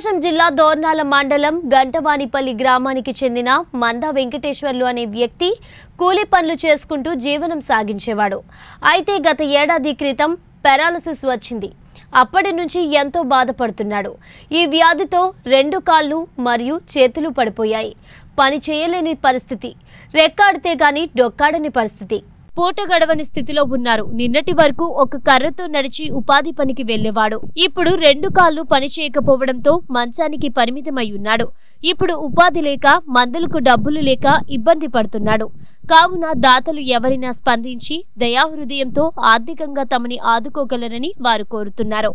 ప్రకాశం జిల్లా దోర్నాల మండలం గంటవాణిపల్లి గ్రామానికి చెందిన మంద వెంకటేశ్వర్లు అనే వ్యక్తి కూలీ పనులు చేసుకుంటూ జీవనం సాగించేవాడు అయితే గత ఏడాది క్రితం పెరాలసిస్ వచ్చింది అప్పటి నుంచి ఎంతో బాధపడుతున్నాడు ఈ వ్యాధితో రెండు కాళ్ళు మరియు చేతులు పడిపోయాయి పని చేయలేని పరిస్థితి రెక్కాడితే గాని డొక్కాడని పరిస్థితి పూట గడవని స్థితిలో ఉన్నారు నిన్నటి వరకు ఒక కర్రతో నడిచి ఉపాధి పనికి వెళ్లేవాడు ఇప్పుడు రెండు కాళ్ళు పని చేయకపోవడంతో మంచానికి పరిమితమై ఉన్నాడు ఇప్పుడు ఉపాధి లేక మందులకు డబ్బులు లేక ఇబ్బంది పడుతున్నాడు కావున దాతలు ఎవరినా స్పందించి దయాహృదయంతో ఆర్థికంగా తమని ఆదుకోగలరని వారు కోరుతున్నారు